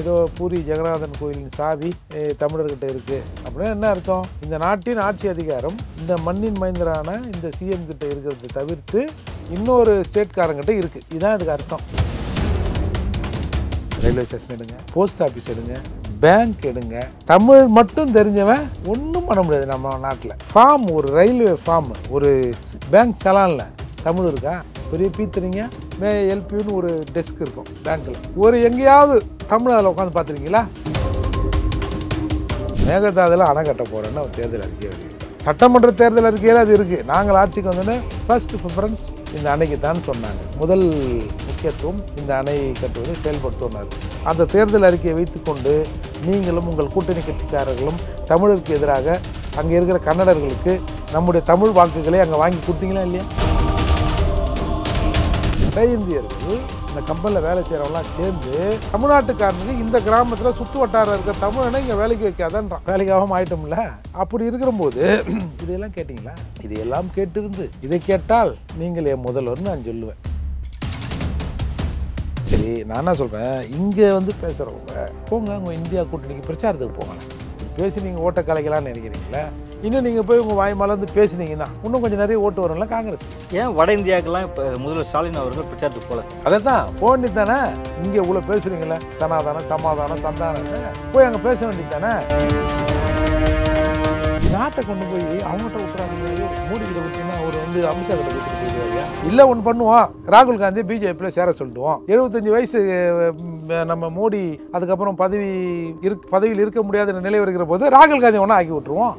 ஏதோ பூரி ஜெகநாதன் கோயிலின் சாவி தமிழர்கிட்ட இருக்குது அப்படின்னா என்ன அர்த்தம் இந்த நாட்டின் ஆட்சி அதிகாரம் இந்த மண்ணின் மைந்தரான இந்த சிஎம் கிட்ட இருக்கிறத தவிர்த்து இன்னொரு ஸ்டேட்காரங்கிட்ட இருக்குது இதுதான் இதுக்கு அர்த்தம் ரயில்வே ஸ்டேஷன் எடுங்க போஸ்ட் ஆஃபீஸ் எடுங்க பேங்க் எடுங்க தமிழ் மட்டும் தெரிஞ்சவன் ஒன்றும் பண்ண முடியாது நம்ம நாட்டில் ஃபார்ம் ஒரு ரயில்வே ஃபார்ம் ஒரு பேங்க் சலானில் தமிழ் இருக்கா பெரிய பீத்துறீங்க மே எல்பியூன்னு ஒரு டெஸ்க் இருக்கும் பேங்க்கில் ஒரு எங்கேயாவது தமிழ் உட்காந்து பார்த்துருக்கீங்களா மேகதாதில் அணை கட்ட போகிறேன்னு ஒரு தேர்தல் அறிக்கை சட்டமன்ற தேர்தல் அறிக்கையில் அது இருக்குது நாங்கள் ஆட்சிக்கு வந்தோன்னே ஃபர்ஸ்ட் ப்ரிஃபரன்ஸ் இந்த அணைக்கு தான் சொன்னாங்க முதல் முக்கியத்துவம் இந்த அணை கட்டுவதை செயல்படுத்துவனர் அந்த தேர்தல் அறிக்கையை வைத்துக்கொண்டு நீங்களும் உங்கள் கூட்டணி கட்சிக்காரர்களும் தமிழருக்கு எதிராக அங்கே இருக்கிற கன்னடர்களுக்கு நம்முடைய தமிழ் வாக்குகளை அங்கே வாங்கி கொடுத்தீங்களா இல்லையா இந்தியர்கள் இந்த கம்பனில் வேலை செய்கிறவங்களாம் சேர்ந்து தமிழ்நாட்டுக்காரனுக்கு இந்த கிராமத்தில் சுற்று வட்டாரம் இருக்கிற தமிழனை இங்கே வேலைக்கு வைக்காதான்றான் வேலைக்காகவும் ஆகிட்டோம்ல அப்படி இருக்கிறபோது இதையெல்லாம் கேட்டிங்களா இதையெல்லாம் கேட்டிருந்து இதை கேட்டால் நீங்கள் என் முதல்வர்னு நான் சொல்லுவேன் சரி நான் என்ன சொல்கிறேன் இங்கே வந்து பேசுகிறவங்க போங்க உங்கள் இந்தியா கூட்டணிக்கு பிரச்சாரத்துக்கு போங்க பேசி நீங்கள் ஓட்ட கலைக்கலாம்னு நினைக்கிறீங்களே இன்னும் நீங்கள் போய் உங்கள் வாய் மலர்ந்து பேசினீங்கன்னா இன்னும் கொஞ்சம் நிறைய ஓட்டு வரும்ல காங்கிரஸ் ஏன் வட இந்தியாவுக்கெல்லாம் இப்போ முதல்வர் ஸ்டாலின் அவர்கள் பிரச்சாரத்துக்கு போல அதை தான் போண்டி தானே இங்கே இவ்வளோ பேசுகிறீங்களே சனாதானம் சமாதானம் சந்தானம் போய் அங்கே பேச வேண்டியது தானே நாட்டை கொண்டு போய் அவங்ககிட்ட விட்டுறாங்க மோடிக்கிட்ட விட்டுனா அவர் வந்து அமித்ஷா கிட்ட விட்டுருக்காங்க இல்லை ஒன்று பண்ணுவோம் ராகுல் காந்தி பிஜேபியில் சேர சொல்லிடுவோம் எழுபத்தஞ்சு வயசு நம்ம மோடி அதுக்கப்புறம் பதவி இரு பதவியில் இருக்க முடியாத நிலை வருகிற போது ராகுல் காந்தி ஒன்றா ஆக்கி விட்டுருவோம்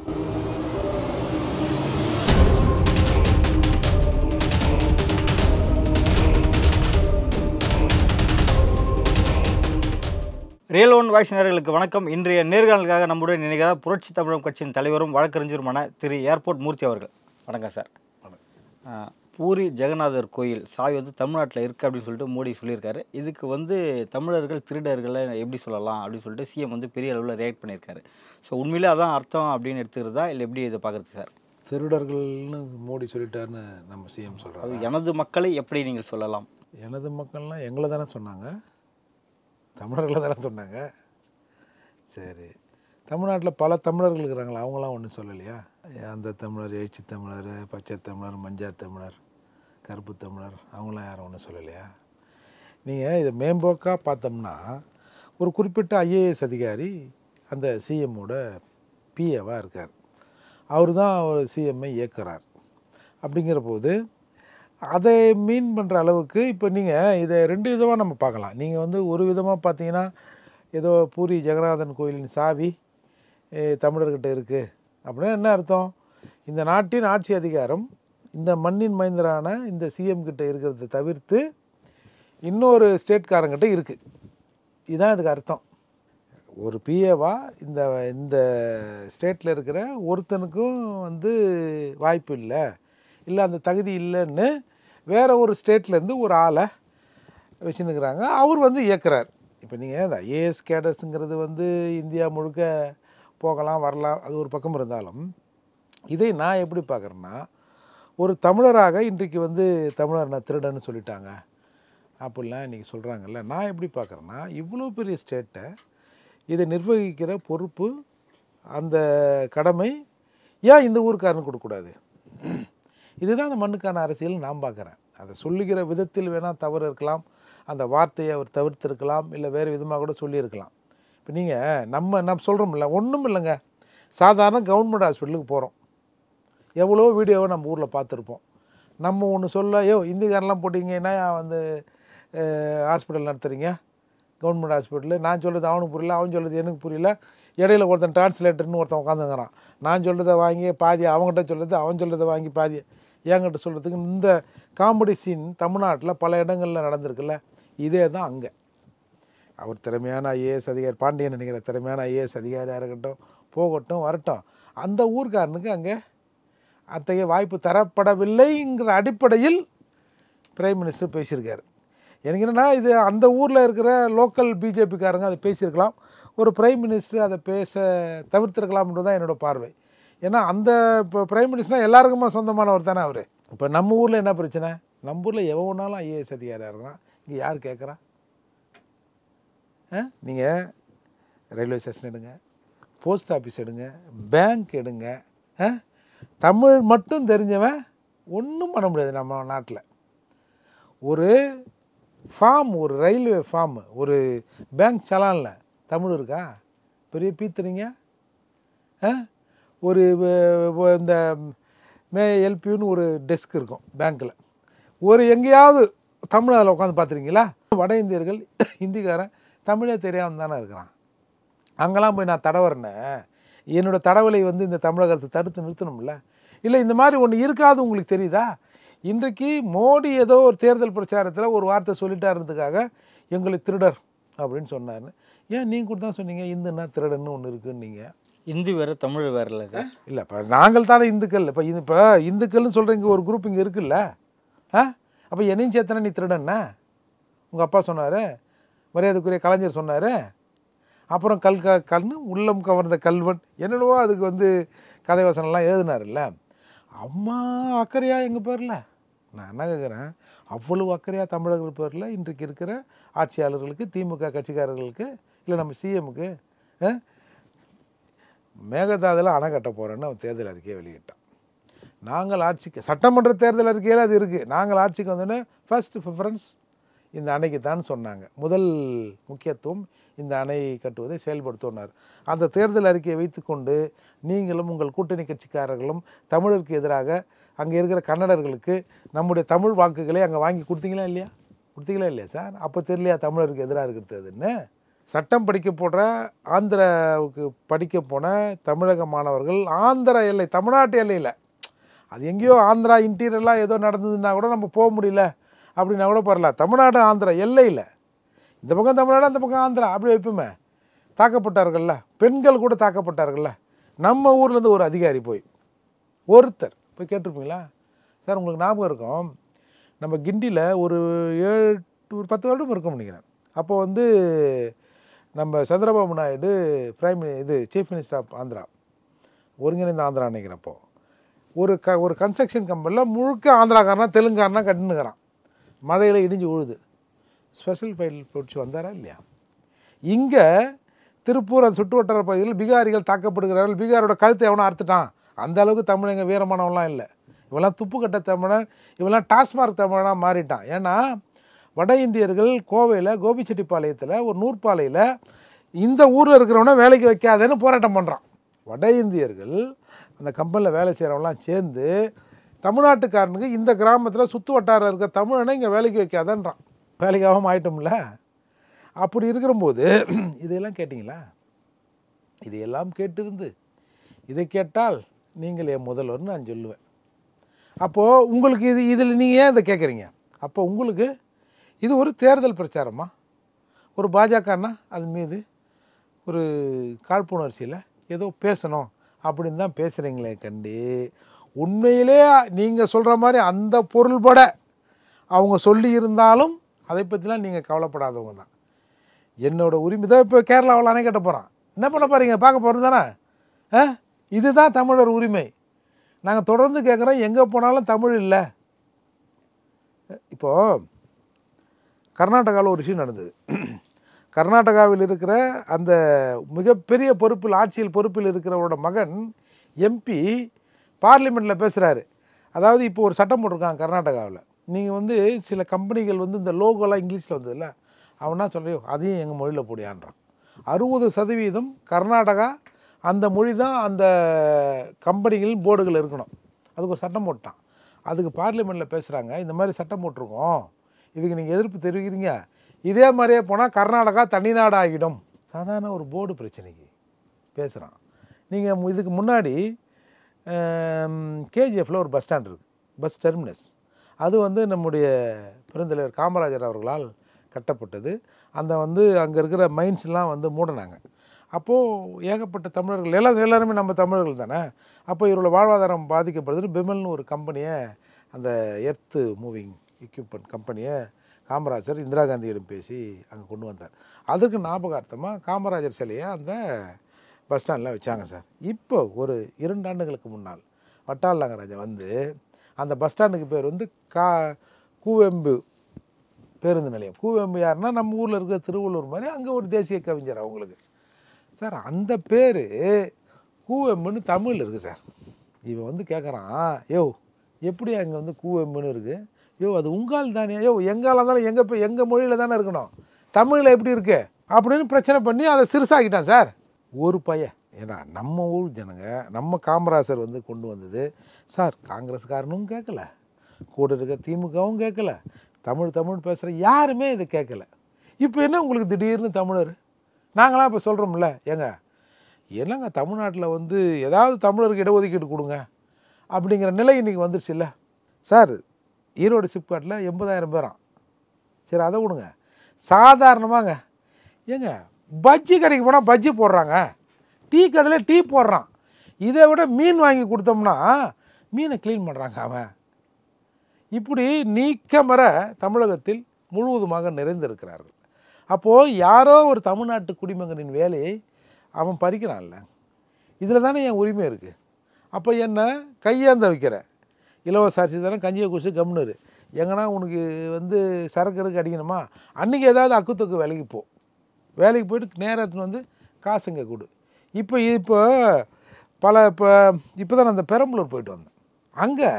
ரியல் ஒன் வாய்ஸ் நேர்களுக்கு வணக்கம் இன்றைய நேர்காணலுக்காக நம்முடைய நினைக்கிறார் புரட்சி தமிழம் கட்சியின் தலைவரும் வழக்கறிஞருமான திரு ஏர்போர்ட் மூர்த்தி அவர்கள் வணக்கம் சார் பூரி ஜெகநாதர் கோயில் சாய் வந்து தமிழ்நாட்டில் இருக்குது அப்படின்னு சொல்லிட்டு மோடி சொல்லியிருக்காரு இதுக்கு வந்து தமிழர்கள் திருடர்களை எப்படி சொல்லலாம் அப்படின்னு சொல்லிட்டு சிஎம் வந்து பெரிய அளவில் ரியாக்ட் பண்ணியிருக்காரு ஸோ உண்மையிலே அதான் அர்த்தம் அப்படின்னு எடுத்துக்கிறதா இல்லை எப்படி இதை பார்க்குறது சார் திருடர்கள்னு மோடி சொல்லிட்டாருன்னு நம்ம சிஎம் சொல்கிறார் அது எனது மக்களை எப்படி நீங்கள் சொல்லலாம் எனது மக்கள்லாம் எங்களை தானே சொன்னாங்க தமிழர்கள் தானே சொன்னாங்க சரி தமிழ்நாட்டில் பல தமிழர்கள் இருக்கிறாங்களா அவங்களாம் ஒன்றும் சொல்லலையா அந்த தமிழர் எழுச்சி தமிழர் பச்சை தமிழர் மஞ்சா தமிழர் கருப்பு தமிழர் அவங்களாம் யாரும் ஒன்றும் சொல்லலையா நீங்கள் இதை மேம்போக்காக பார்த்தோம்னா ஒரு குறிப்பிட்ட ஐஏஎஸ் அதிகாரி அந்த சிஎம்மோட பிஏவாக இருக்கார் அவர் தான் ஒரு சிஎம்ஐ இயக்குறார் அப்படிங்கிற போது அதை மீன் பண்ணுற அளவுக்கு இப்போ நீங்கள் இதை ரெண்டு விதமாக நம்ம பார்க்கலாம் நீங்கள் வந்து ஒரு விதமாக பார்த்தீங்கன்னா ஏதோ பூரி ஜெகநாதன் கோயிலின் சாவி தமிழர்கிட்ட இருக்குது அப்படின்னா என்ன அர்த்தம் இந்த நாட்டின் ஆட்சி அதிகாரம் இந்த மண்ணின் மைந்தரான இந்த சிஎம் கிட்ட இருக்கிறத தவிர்த்து இன்னொரு ஸ்டேட்காரங்கிட்ட இருக்குது இதுதான் இதுக்கு அர்த்தம் ஒரு பிஏவா இந்த இந்த ஸ்டேட்டில் இருக்கிற ஒருத்தனுக்கும் வந்து வாய்ப்பு இல்லை இல்லை அந்த தகுதி இல்லைன்னு வேறு ஒரு ஸ்டேட்லேருந்து ஒரு ஆளை வச்சுன்னுக்கிறாங்க அவர் வந்து இயக்குறார் இப்போ நீங்கள் இந்த ஐஏஎஸ் கேடர்ஸுங்கிறது வந்து இந்தியா முழுக்க போகலாம் வரலாம் அது ஒரு பக்கம் இருந்தாலும் இதை நான் எப்படி பார்க்குறேன்னா ஒரு தமிழராக இன்றைக்கு வந்து தமிழர் நான் திருடன்னு சொல்லிட்டாங்க அப்படிலாம் இன்றைக்கி சொல்கிறாங்கல்ல நான் எப்படி பார்க்குறேன்னா இவ்வளோ பெரிய ஸ்டேட்டை இதை நிர்வகிக்கிற பொறுப்பு அந்த கடமை ஏன் இந்த ஊருக்காரன்னு கொடுக்கக்கூடாது இதுதான் அந்த மண்ணுக்கான அரசியல் நான் பார்க்குறேன் அதை சொல்லுகிற விதத்தில் வேணால் தவறு இருக்கலாம் அந்த வார்த்தையை அவர் தவிர்த்திருக்கலாம் இல்லை வேறு விதமாக கூட சொல்லியிருக்கலாம் இப்போ நீங்கள் நம்ம நம்ம சொல்கிறோம்ல ஒன்றும் இல்லைங்க சாதாரண கவர்மெண்ட் ஹாஸ்பிட்டலுக்கு போகிறோம் எவ்வளோ வீடியோவை நம்ம ஊரில் பார்த்துருப்போம் நம்ம ஒன்று சொல்ல ஐயோ இந்திக்காரெலாம் போட்டிங்கன்னா வந்து ஹாஸ்பிட்டல் நடத்துகிறீங்க கவர்மெண்ட் ஹாஸ்பிட்டலு நான் சொல்கிறது அவனுக்கு புரியல அவன் சொல்கிறது எனக்கு புரியல இடையில ஒருத்தன் டிரான்ஸ்லேட்டர்னு ஒருத்தன் உட்காந்துங்கிறான் நான் சொல்கிறத வாங்கி பாதி அவங்ககிட்ட சொல்கிறது அவன் சொல்கிறத வாங்கி பாதி ஏங்கிட்ட சொல்கிறதுக்கு இந்த காமெடி சீன் தமிழ்நாட்டில் பல இடங்களில் நடந்திருக்குல்ல இதே தான் அங்கே அவர் திறமையான ஐஏஎஸ் அதிகாரி பாண்டியன் நினைக்கிற திறமையான ஐஏஎஸ் அதிகாரியாக இருக்கட்டும் போகட்டும் வரட்டும் அந்த ஊர்காரனுக்கு அங்கே அத்தகைய வாய்ப்பு தரப்படவில்லைங்கிற அடிப்படையில் பிரைம் மினிஸ்டர் பேசியிருக்கார் எனக்கு என்னென்னா இது அந்த ஊரில் இருக்கிற லோக்கல் பிஜேபிக்காரங்க அதை பேசியிருக்கலாம் ஒரு பிரைம் மினிஸ்டர் அதை பேச தவிர்த்திருக்கலாம்ன்றது தான் என்னோடய பார்வை ஏன்னா அந்த இப்போ பிரைம் மினிஸ்டர்னா எல்லாருக்குமே சொந்தமானவர் தானே அவர் இப்போ நம்ம ஊரில் என்ன பிரச்சனை நம்ம ஊரில் எவ்வளோனாலும் ஐஏஎஸ் அதிகாரியாக இருக்கிறான் இங்கே யார் கேட்குறான் நீங்கள் ரயில்வே ஸ்டேஷன் எடுங்க போஸ்ட் ஆஃபீஸ் எடுங்க பேங்க் எடுங்க தமிழ் மட்டும் தெரிஞ்சவன் ஒன்றும் பண்ண முடியாது நம்ம நாட்டில் ஒரு ஃபார்ம் ஒரு ரயில்வே ஃபார்ம் ஒரு பேங்க் சலானில் தமிழ் இருக்கா பெரிய பீத்துறீங்க ஆ ஒரு இந்த மே எல்பியூன்னு ஒரு டெஸ்க் இருக்கும் பேங்க்கில் ஒரு எங்கேயாவது தமிழ் உட்காந்து பார்த்துருக்கீங்களா வட இந்தியர்கள் ஹிந்திக்காரன் தமிழே தெரியாமல் தானே இருக்கிறான் அங்கெல்லாம் போய் நான் தடவறேன்னு என்னோடய தடவலை வந்து இந்த தமிழகத்தை தடுத்து நிறுத்தணும்ல இல்லை இந்த மாதிரி ஒன்று இருக்காது உங்களுக்கு தெரியுதா இன்றைக்கு மோடி ஏதோ ஒரு தேர்தல் பிரச்சாரத்தில் ஒரு வார்த்தை இருந்ததுக்காக எங்களை திருடர் அப்படின்னு சொன்னார் ஏன் நீங்கள் கூட தான் சொன்னீங்க இந்துன்னா திருடன்னு ஒன்று இருக்குன்னு நீங்கள் இந்து வேற தமிழ் வேற இல்லை சார் இல்லை இப்போ நாங்கள் தானே இந்துக்கள் இப்போ இது இப்போ இந்துக்கள்னு சொல்கிற இங்கே ஒரு குரூப் இங்கே இருக்குல்ல ஆ அப்போ என்னையும் சேர்த்தனா நீ திருடண்ணா உங்கள் அப்பா சொன்னார் மரியாதைக்குரிய கலைஞர் சொன்னார் அப்புறம் கல் க கண்ணு உள்ளம் கவர்ந்த கல்வன் என்னென்னவோ அதுக்கு வந்து கதை வசனம்லாம் எழுதினார்ல அம்மா அக்கறையா எங்கள் பேரில் நான் என்ன கேட்குறேன் அவ்வளவு அக்கறையாக தமிழர்கள் பேரில் இன்றைக்கு இருக்கிற ஆட்சியாளர்களுக்கு திமுக கட்சிக்காரர்களுக்கு இல்லை நம்ம சிஎமுக்கு மேகதாதில் அணை கட்ட போகிறேன்னு அவன் தேர்தல் அறிக்கையை வெளியிட்டான் நாங்கள் ஆட்சிக்கு சட்டமன்ற தேர்தல் அறிக்கையில் அது இருக்குது நாங்கள் ஆட்சிக்கு வந்தோடனே ஃபர்ஸ்ட் ப்ரிஃபரன்ஸ் இந்த அணைக்கு தான் சொன்னாங்க முதல் முக்கியத்துவம் இந்த அணை கட்டுவதை செயல்படுத்தினார் அந்த தேர்தல் அறிக்கையை வைத்துக்கொண்டு நீங்களும் உங்கள் கூட்டணி கட்சிக்காரர்களும் தமிழருக்கு எதிராக அங்கே இருக்கிற கன்னடர்களுக்கு நம்முடைய தமிழ் வாக்குகளை அங்கே வாங்கி கொடுத்தீங்களா இல்லையா கொடுத்தீங்களா இல்லையா சார் அப்போ தெரியலையா தமிழருக்கு எதிராக இருக்கிறது அதுன்னு சட்டம் படிக்க போடுற ஆந்திராவுக்கு படிக்க போன தமிழக மாணவர்கள் ஆந்திரா எல்லை தமிழ்நாட்டு எல்லையில் அது எங்கேயோ ஆந்திரா இன்டீரியர்லாம் ஏதோ நடந்ததுன்னா கூட நம்ம போக முடியல அப்படின்னா கூட பரலாம் தமிழ்நாடு ஆந்திரா எல்லையில் இந்த பக்கம் தமிழ்நாடு அந்த பக்கம் ஆந்திரா அப்படி வைப்போமே தாக்கப்பட்டார்கள்ல பெண்கள் கூட தாக்கப்பட்டார்கள்ல நம்ம ஊர்லேருந்து ஒரு அதிகாரி போய் ஒருத்தர் போய் கேட்டிருப்பீங்களா சார் உங்களுக்கு ஞாபகம் இருக்கும் நம்ம கிண்டியில் ஒரு ஏழு ஒரு பத்து வருடம் இருக்கும் நினைக்கிறேன் அப்போ வந்து நம்ம சந்திரபாபு நாயுடு பிரைம் இது சீஃப் மினிஸ்டர் ஆஃப் ஆந்திரா ஒருங்கிணைந்த ஆந்திரா நினைக்கிறப்போ ஒரு க ஒரு கன்ஸ்ட்ரக்ஷன் கம்பெனியில் முழுக்க ஆந்திராக்காரனா தெலுங்காரனா கட்டுனுக்கிறான் மழையில் இடிஞ்சு உழுது ஸ்பெஷல் ஃபைல் பிடிச்சி வந்தாரா இல்லையா இங்கே திருப்பூர் அந்த சுட்டு வட்டார பகுதியில் பீகாரிகள் தாக்கப்படுகிறார்கள் பீகாரோட கழுத்தை எவனோ அறுத்துட்டான் அந்த அளவுக்கு தமிழங்க வீரமானவெல்லாம் இல்லை இவெல்லாம் துப்புக்கட்ட தமிழன் இவெல்லாம் டாஸ்மார்க் தமிழனாக மாறிட்டான் ஏன்னா வட இந்தியர்கள் கோவையில் கோபிச்செட்டிப்பாளையத்தில் ஒரு நூற்பாலையில் இந்த ஊரில் இருக்கிறவன வேலைக்கு வைக்காதேன்னு போராட்டம் பண்ணுறான் வட இந்தியர்கள் அந்த கம்பெனியில் வேலை செய்கிறவங்களாம் சேர்ந்து தமிழ்நாட்டுக்காரனுக்கு இந்த கிராமத்தில் சுற்று வட்டாரம் இருக்க தமிழனை இங்கே வேலைக்கு வைக்காதன்றான் வேலைக்காகவும் ஆகிட்டோம்ல அப்படி இருக்கிறபோது இதையெல்லாம் கேட்டிங்களா இதையெல்லாம் கேட்டிருந்து இதை கேட்டால் நீங்கள் என் முதல்வர்னு நான் சொல்லுவேன் அப்போது உங்களுக்கு இது இதில் நீங்கள் ஏன் இதை கேட்குறீங்க அப்போ உங்களுக்கு இது ஒரு தேர்தல் பிரச்சாரமா ஒரு பாஜகன்னா அது மீது ஒரு காழ்ப்புணர்ச்சியில் ஏதோ பேசணும் அப்படின்னு தான் பேசுகிறீங்களே கண்டு உண்மையிலே நீங்கள் சொல்கிற மாதிரி அந்த பொருள்பட அவங்க சொல்லி இருந்தாலும் அதை பற்றிலாம் நீங்கள் கவலைப்படாதவங்க தான் என்னோட உரிமை தான் இப்போ கேரளாவில் அணை கட்ட போகிறான் என்ன பண்ண பாருங்க பார்க்க போகிறோம் தானே ஆ இதுதான் தமிழர் உரிமை நாங்கள் தொடர்ந்து கேட்குறோம் எங்கே போனாலும் தமிழ் இல்லை இப்போது கர்நாடகாவில் ஒரு விஷயம் நடந்தது கர்நாடகாவில் இருக்கிற அந்த மிகப்பெரிய பொறுப்பில் ஆட்சியில் பொறுப்பில் இருக்கிறவரோட மகன் எம்பி பார்லிமெண்ட்டில் பேசுகிறாரு அதாவது இப்போ ஒரு சட்டம் போட்டிருக்காங்க கர்நாடகாவில் நீங்கள் வந்து சில கம்பெனிகள் வந்து இந்த லோகோலாம் இங்கிலீஷில் வந்ததில்ல அவனா சொல்லையோ அதையும் எங்கள் மொழியில் போடியான்றான் அறுபது சதவீதம் கர்நாடகா அந்த மொழி தான் அந்த கம்பெனிகளின் போர்டுகள் இருக்கணும் அதுக்கு ஒரு சட்டம் போட்டான் அதுக்கு பார்லிமெண்ட்டில் பேசுகிறாங்க இந்த மாதிரி சட்டம் போட்டிருக்கோம் இதுக்கு நீங்கள் எதிர்ப்பு தெரிவிக்கிறீங்க இதே மாதிரியே போனால் கர்நாடகா தனிநாடு ஆகிடும் சாதாரண ஒரு போர்டு பிரச்சனைக்கு பேசுகிறான் நீங்கள் இதுக்கு முன்னாடி கேஜிஎஃப்பில் ஒரு பஸ் ஸ்டாண்ட் இருக்குது பஸ் டெர்மினஸ் அது வந்து நம்முடைய பெருந்தலைவர் காமராஜர் அவர்களால் கட்டப்பட்டது அந்த வந்து அங்கே இருக்கிற மைன்ஸ்லாம் வந்து மூடினாங்க அப்போது ஏகப்பட்ட தமிழர்கள் எல்லா எல்லாருமே நம்ம தமிழர்கள் தானே அப்போ இவரோட வாழ்வாதாரம் பாதிக்கப்படுதுன்னு பிமல்னு ஒரு கம்பெனியை அந்த எர்த்து மூவிங் எக்யூப்மெண்ட் கம்பெனியை காமராஜர் இந்திரா காந்தியிடம் பேசி அங்கே கொண்டு வந்தார் அதற்கு ஞாபகார்த்தமாக காமராஜர் சிலையை அந்த பஸ் ஸ்டாண்டில் வச்சாங்க சார் இப்போ ஒரு இரண்டு ஆண்டுகளுக்கு முன்னால் வட்டால் நாகராஜா வந்து அந்த பஸ் ஸ்டாண்டுக்கு பேர் வந்து கா கூவெம்பு பேருந்து நிலையம் கூவெம்பு யாருன்னா நம்ம ஊரில் இருக்கிற திருவள்ளூர் மாதிரி அங்கே ஒரு தேசிய கவிஞர் அவங்களுக்கு சார் அந்த பேர் கூவெம்புன்னு தமிழ் இருக்குது சார் இவன் வந்து கேட்குறான் யோ எப்படி அங்கே வந்து கூவெம்புன்னு இருக்குது ஐயோ அது உங்கால் தானே ஐயோ எங்கால் இருந்தாலும் எங்கே போய் எங்கள் மொழியில் தானே இருக்கணும் தமிழில் எப்படி இருக்கு அப்படின்னு பிரச்சனை பண்ணி அதை சிறுசாகிட்டான் சார் ஒரு பையன் ஏன்னா நம்ம ஊர் ஜனங்க நம்ம காமராசர் வந்து கொண்டு வந்தது சார் காங்கிரஸ்காரனும் கேட்கல கூட இருக்க திமுகவும் கேட்கல தமிழ் தமிழ் பேசுகிற யாருமே இதை கேட்கல இப்போ என்ன உங்களுக்கு திடீர்னு தமிழர் நாங்களாம் இப்போ சொல்கிறோம்ல ஏங்க என்னங்க தமிழ்நாட்டில் வந்து ஏதாவது தமிழருக்கு இடஒதுக்கீடு கொடுங்க அப்படிங்கிற நிலை இன்றைக்கி இல்லை சார் ஈரோடு சிப்காட்டில் எண்பதாயிரம் பேராம் சரி அதை விடுங்க சாதாரணமாங்க ஏங்க பஜ்ஜி கடைக்கு போனால் பஜ்ஜி போடுறாங்க டீ கடையில் டீ போடுறான் இதை விட மீன் வாங்கி கொடுத்தோம்னா மீனை க்ளீன் பண்ணுறாங்க அவன் இப்படி மர தமிழகத்தில் முழுவதுமாக நிறைந்திருக்கிறார்கள் அப்போது யாரோ ஒரு தமிழ்நாட்டு குடிமகனின் வேலையை அவன் பறிக்கிறான்ல இதில் தானே என் உரிமை இருக்குது அப்போ என்ன கையேந்த வைக்கிற இலவச அரிசி கஞ்சியை குசி கம்னுரு எங்கன்னா உனக்கு வந்து சரக்கு இருக்கு அடிக்கணுமா அன்றைக்கி ஏதாவது அக்கு வேலைக்கு போ வேலைக்கு போயிட்டு நேரத்தில் வந்து காசுங்க கொடு இப்போ இப்போ பல இப்போ இப்போ தான் அந்த பெரம்பலூர் போயிட்டு வந்தேன் அங்கே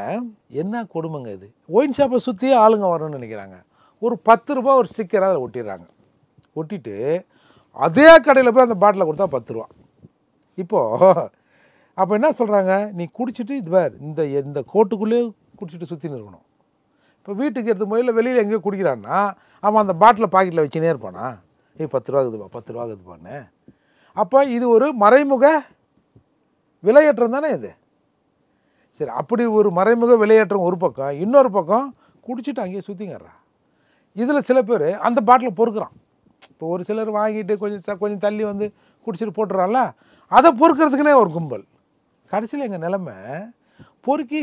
என்ன கொடுமைங்க இது ஒயின் ஷாப்பை சுற்றியே ஆளுங்க வரணும்னு நினைக்கிறாங்க ஒரு பத்து ரூபா ஒரு ஸ்டிக்கராக அதில் ஒட்டிடுறாங்க ஒட்டிட்டு அதே கடையில் போய் அந்த பாட்டிலை கொடுத்தா பத்து ரூபா இப்போது அப்போ என்ன சொல்கிறாங்க நீ குடிச்சிட்டு இது வேறு இந்த இந்த கோட்டுக்குள்ளேயே குடிச்சிட்டு சுற்றின்னு இருக்கணும் இப்போ வீட்டுக்கு எடுத்து போய் இல்லை வெளியில் எங்கேயோ குடிக்கிறான்னா அவன் அந்த பாட்டில் பாக்கெட்டில் வச்சுனே இருப்பானா ஏ பத்து ரூபா இருக்குதுப்பா பத்து ரூபா இருக்குதுப்பான்னு அப்போ இது ஒரு மறைமுக விலையேற்றம் தானே இது சரி அப்படி ஒரு மறைமுக விலையேற்றம் ஒரு பக்கம் இன்னொரு பக்கம் குடிச்சிட்டு அங்கேயே சுற்றிங்கடுறா இதில் சில பேர் அந்த பாட்டில் பொறுக்கிறான் இப்போ ஒரு சிலர் வாங்கிட்டு கொஞ்சம் கொஞ்சம் தள்ளி வந்து குடிச்சிட்டு போட்டுறான்ல அதை பொறுக்கிறதுக்குனே ஒரு கும்பல் கடைசியில் எங்கள் நிலமை பொறுக்கி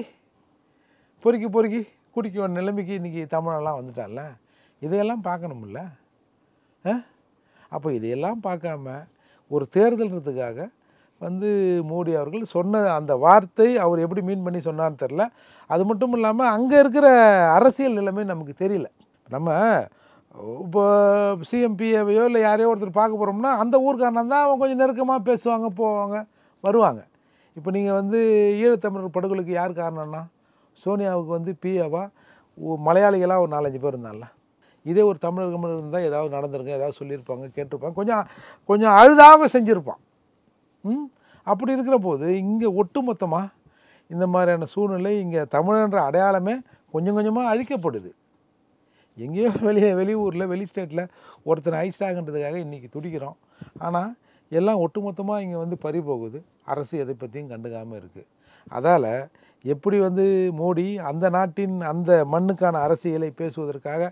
பொறுக்கி பொறுக்கி குடிக்க ஒரு நிலைமைக்கு இன்றைக்கி தமிழெல்லாம் வந்துட்டால இதையெல்லாம் பார்க்கணும்ல அப்போ இதையெல்லாம் பார்க்காம ஒரு தேர்தல்ன்றதுக்காக வந்து மோடி அவர்கள் சொன்ன அந்த வார்த்தை அவர் எப்படி மீன் பண்ணி சொன்னார்னு தெரில அது மட்டும் இல்லாமல் அங்கே இருக்கிற அரசியல் நிலைமை நமக்கு தெரியல நம்ம இப்போ சிஎம்பிஏவையோ இல்லை யாரையோ ஒருத்தர் பார்க்க போகிறோம்னா அந்த ஊருக்காரன்தான் தான் அவங்க கொஞ்சம் நெருக்கமாக பேசுவாங்க போவாங்க வருவாங்க இப்போ நீங்கள் வந்து ஈழத்தமிழர் படுகொலைக்கு யார் காரணம்னா சோனியாவுக்கு வந்து பிஏவா மலையாளிகளாக ஒரு நாலஞ்சு பேர் இருந்தால இதே ஒரு தமிழர் தமிழர் இருந்தால் ஏதாவது நடந்திருக்கு ஏதாவது சொல்லியிருப்பாங்க கேட்டிருப்பாங்க கொஞ்சம் கொஞ்சம் அழுதாக செஞ்சுருப்பான் அப்படி இருக்கிற போது இங்கே ஒட்டு மொத்தமாக இந்த மாதிரியான சூழ்நிலை இங்கே தமிழன்ற அடையாளமே கொஞ்சம் கொஞ்சமாக அழிக்கப்படுது எங்கேயோ வெளியே வெளியூரில் வெளி ஸ்டேட்டில் ஒருத்தனை ஐஸ்டாகன்றதுக்காக இன்றைக்கி துடிக்கிறோம் ஆனால் எல்லாம் ஒட்டுமொத்தமாக இங்கே வந்து பறி போகுது அரசு எதை பற்றியும் கண்டுக்காமல் இருக்குது அதால் எப்படி வந்து மோடி அந்த நாட்டின் அந்த மண்ணுக்கான அரசியலை பேசுவதற்காக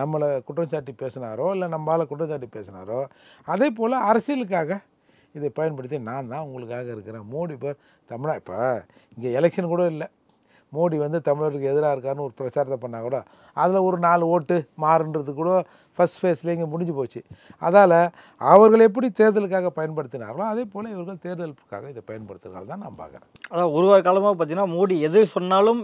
நம்மளை குற்றச்சாட்டி பேசினாரோ இல்லை நம்மளால் குற்றச்சாட்டி பேசினாரோ அதே போல் அரசியலுக்காக இதை பயன்படுத்தி நான் தான் உங்களுக்காக இருக்கிறேன் மோடி இப்போ தமிழா இப்போ இங்கே எலெக்ஷன் கூட இல்லை மோடி வந்து தமிழருக்கு எதிராக இருக்காருன்னு ஒரு பிரச்சாரத்தை பண்ணால் கூட அதில் ஒரு நாலு ஓட்டு மாறுன்றது கூட ஃபஸ்ட் ஃபேஸில் இங்கே முடிஞ்சு போச்சு அதால் அவர்கள் எப்படி தேர்தலுக்காக பயன்படுத்தினார்களோ அதே போல் இவர்கள் தேர்தலுக்காக இதை பயன்படுத்துகிறார்கள் தான் நான் பார்க்குறேன் அதாவது ஒரு வார காலமாக பார்த்தீங்கன்னா மோடி எது சொன்னாலும்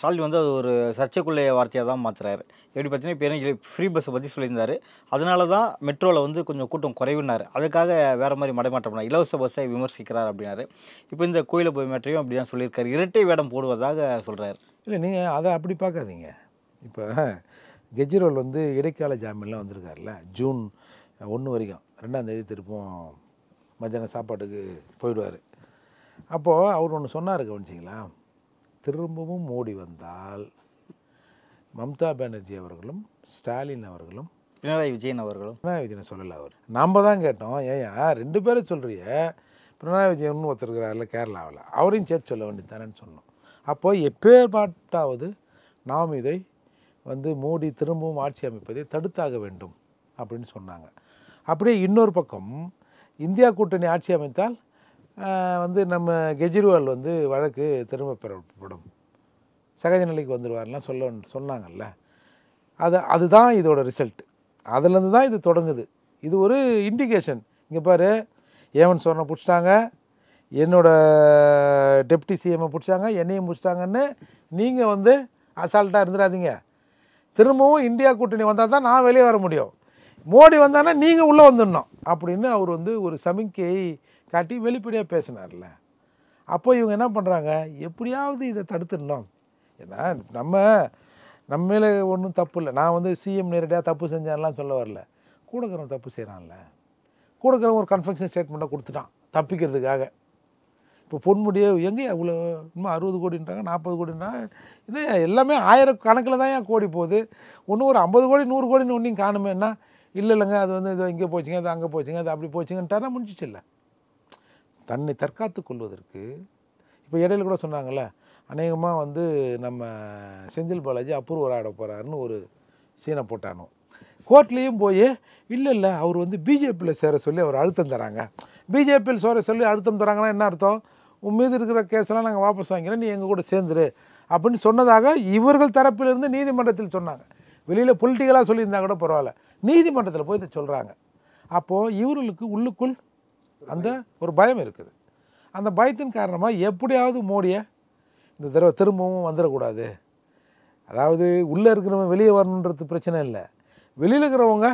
ஸ்டாலின் வந்து அது ஒரு சர்ச்சைக்குள்ளே வார்த்தையாக தான் மாற்றுறாரு எப்படி பார்த்தீங்கன்னா இப்போ ஃப்ரீ பஸ்ஸை பற்றி சொல்லியிருந்தார் அதனால தான் மெட்ரோவில் வந்து கொஞ்சம் கூட்டம் குறைவுனார் அதுக்காக வேறு மாதிரி மடைமாற்றம் பண்ணார் இலவச பஸ்ஸை விமர்சிக்கிறார் அப்படின்னாரு இப்போ இந்த கோயிலை போய் மேட்டரையும் அப்படி தான் சொல்லியிருக்காரு இரட்டை வேடம் போடுவதாக சொல்கிறார் இல்லை நீங்கள் அதை அப்படி பார்க்காதீங்க இப்போ கெஜ்ரிவால் வந்து இடைக்கால ஜாமீன்லாம் வந்திருக்காருல்ல ஜூன் ஒன்று வரைக்கும் ரெண்டாந்தேதி திருப்பும் மத்தியான சாப்பாட்டுக்கு போயிடுவார் அப்போது அவர் ஒன்று சொன்னார் கவனிச்சிங்களா திரும்பவும் மோடி வந்தால் மம்தா பானர்ஜி அவர்களும் ஸ்டாலின் அவர்களும் பினராயி விஜயன் அவர்களும் பினராயி விஜயனை சொல்லலை அவர் நாம் தான் கேட்டோம் ஏன் ரெண்டு பேரும் சொல்கிறிய பினராயி விஜயன் ஒருத்தருக்கிறாரில்ல கேரளாவில் அவரையும் சேர்த்து சொல்ல தானேன்னு சொன்னோம் அப்போது எப்பேற்பாட்டாவது நாம் இதை வந்து மோடி திரும்பவும் ஆட்சி அமைப்பதை தடுத்தாக வேண்டும் அப்படின்னு சொன்னாங்க அப்படியே இன்னொரு பக்கம் இந்தியா கூட்டணி ஆட்சி அமைத்தால் வந்து நம்ம கெஜ்ரிவால் வந்து வழக்கு திரும்ப பெறப்படும் சகஜ நிலைக்கு வந்துடுவார்லாம் சொல்ல சொன்னாங்கல்ல அது அதுதான் இதோட ரிசல்ட் அதுலேருந்து தான் இது தொடங்குது இது ஒரு இண்டிகேஷன் இங்கே பாரு ஏவன் சொன்ன பிடிச்சிட்டாங்க என்னோடய டெப்டி சிஎம்மை பிடிச்சாங்க என்னையும் பிடிச்சிட்டாங்கன்னு நீங்கள் வந்து அசால்ட்டாக இருந்துடாதீங்க திரும்பவும் இந்தியா கூட்டணி வந்தால் தான் நான் வெளியே வர முடியும் மோடி வந்தானா நீங்கள் உள்ளே வந்துடணும் அப்படின்னு அவர் வந்து ஒரு சமிக்கையை காட்டி வெளிப்படையாக பேசினார்ல அப்போ இவங்க என்ன பண்ணுறாங்க எப்படியாவது இதை தடுத்துடணும் ஏன்னா நம்ம நம்ம மேலே ஒன்றும் தப்பு இல்லை நான் வந்து சிஎம் நேரடியாக தப்பு செஞ்சாலாம் சொல்ல வரல கூடக்கிறவன் தப்பு செய்கிறான்ல கூடக்கிறவன் ஒரு கன்ஃபெக்ஷன் ஸ்டேட்மெண்ட்டை கொடுத்துட்டான் தப்பிக்கிறதுக்காக இப்போ பொன்முடியே எங்கே அவ்வளோ இன்னும் அறுபது கோடின்றாங்க நாற்பது கோடின்றாங்க இன்னும் எல்லாமே ஆயிரம் கணக்கில் தான் ஏன் கோடி போகுது ஒன்றும் ஒரு ஐம்பது கோடி நூறு கோடின்னு ஒன்றையும் காணுமேன்னா இல்லை இல்லைங்க அது வந்து இது இங்கே போச்சுங்க அது அங்கே போச்சுங்க அது அப்படி போச்சுங்கன்ட்டாரா முடிஞ்சிச்சு இல்லை தன்னை தற்காத்து கொள்வதற்கு இப்போ இடையில கூட சொன்னாங்கள்ல அநேகமாக வந்து நம்ம செந்தில் பாலாஜி அப்ரூவ் ஆட போகிறாருன்னு ஒரு சீனை போட்டானோ கோர்ட்லேயும் போய் இல்லை இல்லை அவர் வந்து பிஜேபியில் சேர சொல்லி அவர் அழுத்தம் தராங்க பிஜேபியில் சேர சொல்லி அழுத்தம் தராங்கன்னா என்ன அர்த்தம் உன் மீது இருக்கிற கேஸெல்லாம் நாங்கள் வாபஸ் வாங்கிறோம் நீ எங்கள் கூட சேர்ந்துரு அப்படின்னு சொன்னதாக இவர்கள் தரப்பிலிருந்து நீதிமன்றத்தில் சொன்னாங்க வெளியில் பொலிட்டிக்கலாக சொல்லியிருந்தா கூட பரவாயில்ல நீதிமன்றத்தில் போய் இதை சொல்கிறாங்க அப்போது இவர்களுக்கு உள்ளுக்குள் அந்த ஒரு பயம் இருக்குது அந்த பயத்தின் காரணமாக எப்படியாவது மோடியை இந்த தடவை திரும்பவும் வந்துடக்கூடாது அதாவது உள்ளே இருக்கிறவங்க வெளியே வரணுன்றது பிரச்சனை இல்லை வெளியில் இருக்கிறவங்க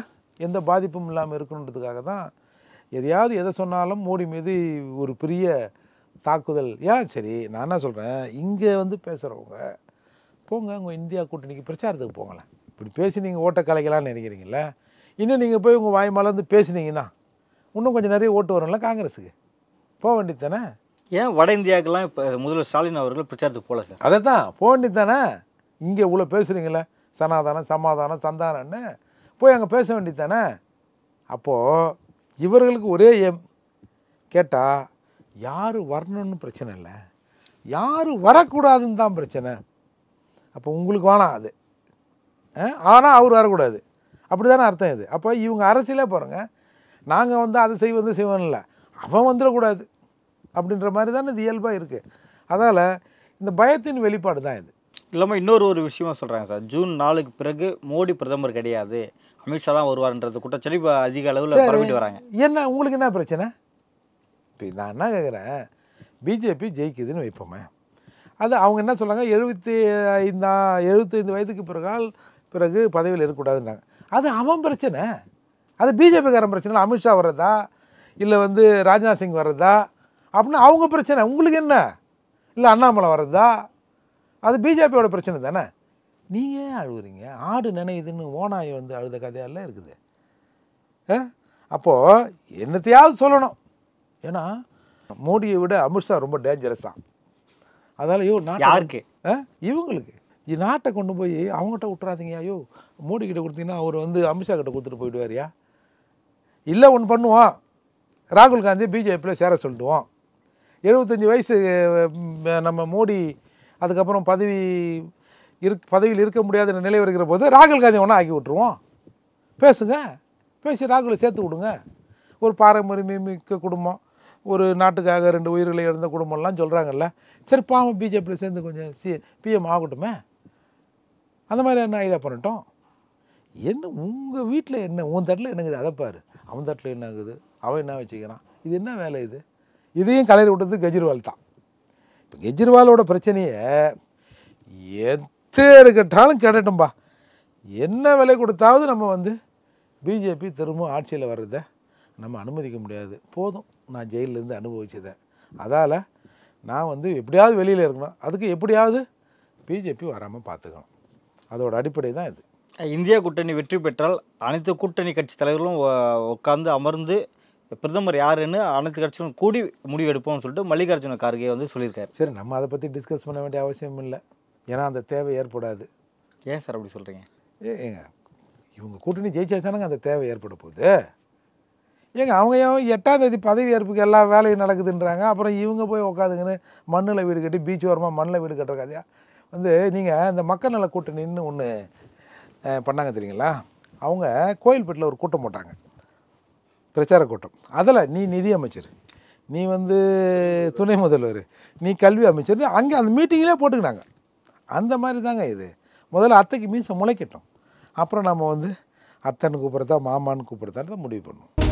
எந்த பாதிப்பும் இல்லாமல் இருக்கணுன்றதுக்காக தான் எதையாவது எதை சொன்னாலும் மோடி மீது ஒரு பெரிய தாக்குதல் ஏன் சரி நான் என்ன சொல்கிறேன் இங்கே வந்து பேசுகிறவங்க போங்க உங்கள் இந்தியா கூட்டணிக்கு பிரச்சாரத்துக்கு போங்களேன் இப்படி பேசி நீங்கள் ஓட்டை கலைக்கலான்னு நினைக்கிறீங்களே இன்னும் நீங்கள் போய் உங்கள் வாய் மலர்ந்து பேசினீங்கன்னா இன்னும் கொஞ்சம் நிறைய ஓட்டு வரும்ல காங்கிரஸுக்கு போக வேண்டியது தானே ஏன் வட இந்தியாவுக்கெல்லாம் இப்போ முதல்வர் ஸ்டாலின் அவர்கள் பிரச்சாரத்துக்கு போகல சார் அதை தான் போக வேண்டியது தானே இங்கே இவ்வளோ பேசுகிறீங்களே சனாதானம் சமாதானம் சந்தானம்னு போய் அங்கே பேச வேண்டியது தானே அப்போது இவர்களுக்கு ஒரே எம் கேட்டால் யார் வரணும்னு பிரச்சனை இல்லை யார் வரக்கூடாதுன்னு தான் பிரச்சனை அப்போ உங்களுக்கு வேணாம் அது ஆனால் அவர் வரக்கூடாது அப்படி தானே அர்த்தம் இது அப்போ இவங்க அரசியலே பாருங்கள் நாங்கள் வந்து அதை செய்வது வந்து செய்வோம்ல அவன் வந்துடக்கூடாது அப்படின்ற மாதிரி தானே இது இயல்பாக இருக்குது அதால் இந்த பயத்தின் வெளிப்பாடு தான் இது இல்லாமல் இன்னொரு ஒரு விஷயமா சொல்கிறாங்க சார் ஜூன் நாலுக்கு பிறகு மோடி பிரதமர் கிடையாது அமித்ஷா தான் வருவார்ன்றது குற்றச்சாட்டு அதிக அளவில் வராங்க என்ன உங்களுக்கு என்ன பிரச்சனை இப்போ நான் என்ன கேட்குறேன் பிஜேபி ஜெயிக்குதுன்னு வைப்போமே அது அவங்க என்ன சொல்கிறாங்க எழுபத்தி ஐந்தா எழுபத்தைந்து வயதுக்கு பிறகால் பிறகு பதவியில் இருக்கக்கூடாதுன்றாங்க அது அவன் பிரச்சனை அது பிஜேபிக்காரன் பிரச்சனை அமித்ஷா வர்றதா இல்லை வந்து ராஜ்நாத் சிங் வர்றதா அப்படின்னு அவங்க பிரச்சனை உங்களுக்கு என்ன இல்லை அண்ணாமலை வர்றதா அது பிஜேபியோட பிரச்சனை தானே நீங்கள் ஏன் அழுகுறீங்க ஆடு நினைதுன்னு ஓனாய் வந்து அழுத கதையெல்லாம் இருக்குது அப்போது என்னத்தையாவது சொல்லணும் ஏன்னா மோடியை விட அமித்ஷா ரொம்ப டேஞ்சரஸாக அதனால ஐயோ நான் யாருக்கு இவங்களுக்கு நாட்டை கொண்டு போய் அவங்ககிட்ட விட்டுறாதீங்க ஐயோ மோடி கிட்ட கொடுத்தீங்கன்னா அவர் வந்து அமித்ஷா கிட்ட கொடுத்துட்டு போயிடுவாரியா இல்லை ஒன்று பண்ணுவோம் ராகுல் காந்தி பிஜேபியில் சேர சொல்லிடுவோம் எழுபத்தஞ்சி வயசு நம்ம மோடி அதுக்கப்புறம் பதவி இருக் பதவியில் இருக்க முடியாத நிலை வருகிற போது ராகுல் காந்தி ஒன்றா ஆக்கி விட்டுருவோம் பேசுங்க பேசி ராகுலை சேர்த்து விடுங்க ஒரு பாரம்பரியமிக்க குடும்பம் ஒரு நாட்டுக்காக ரெண்டு உயிர்களை இழந்த குடும்பம்லாம் சொல்கிறாங்கல்ல சரி பாவம் பிஜேபியில் சேர்ந்து கொஞ்சம் சி பிஎம் ஆகட்டுமே அந்த மாதிரி என்ன ஐடியா பண்ணட்டும் என்ன உங்கள் வீட்டில் என்ன உன் தட்டில் என்னங்குது அதை பாரு அவன் தட்டில் என்ன ஆகுது அவன் என்ன வச்சுக்கிறான் இது என்ன வேலை இது இதையும் கலரி விட்டது கெஜ்ரிவால் தான் இப்போ கெஜ்ரிவாலோட பிரச்சனையை எத்தே இருக்கட்டாலும் கேட்டட்டும்பா என்ன விலை கொடுத்தாவது நம்ம வந்து பிஜேபி திரும்ப ஆட்சியில் வர்றதை நம்ம அனுமதிக்க முடியாது போதும் நான் ஜெயிலிருந்து அனுபவிச்சதை அதால் நான் வந்து எப்படியாவது வெளியில் இருக்கணும் அதுக்கு எப்படியாவது பிஜேபி வராமல் பார்த்துக்கணும் அதோட அடிப்படை தான் இது இந்தியா கூட்டணி வெற்றி பெற்றால் அனைத்து கூட்டணி கட்சி தலைவர்களும் உட்காந்து அமர்ந்து பிரதமர் யாருன்னு அனைத்து கட்சிகளும் கூடி முடிவெடுப்போம்னு சொல்லிட்டு மல்லிகார்ஜுன கார்கே வந்து சொல்லியிருக்காரு சரி நம்ம அதை பற்றி டிஸ்கஸ் பண்ண வேண்டிய அவசியம் இல்லை ஏன்னா அந்த தேவை ஏற்படாது ஏன் சார் அப்படி சொல்கிறீங்க ஏங்க இவங்க கூட்டணி ஜெயிச்சா தானேங்க அந்த தேவை ஏற்பட போகுது ஏங்க அவங்க ஏன் எட்டாம் தேதி பதவி ஏற்புக்கு எல்லா வேலையும் நடக்குதுன்றாங்க அப்புறம் இவங்க போய் உக்காதுங்கன்னு மண்ணில் வீடு கட்டி பீச் ஓரமாக மண்ணில் வீடு கட்டுறக்காதியா வந்து நீங்கள் இந்த மக்கள் நல கூட்டணின்னு ஒன்று பண்ணாங்க தெரியுங்களா அவங்க கோயில்பேட்டில் ஒரு கூட்டம் போட்டாங்க பிரச்சார கூட்டம் அதில் நீ நிதி அமைச்சர் நீ வந்து துணை முதல்வர் நீ கல்வி அமைச்சர் அங்கே அந்த மீட்டிங்லேயே போட்டுக்கினாங்க அந்த மாதிரி தாங்க இது முதல்ல அத்தைக்கு மீன்ஸ் முளைக்கட்டும் அப்புறம் நம்ம வந்து அத்தன்னு கூப்பிட்றதா மாமான்னு கூப்பிட்றதான் முடிவு பண்ணுவோம்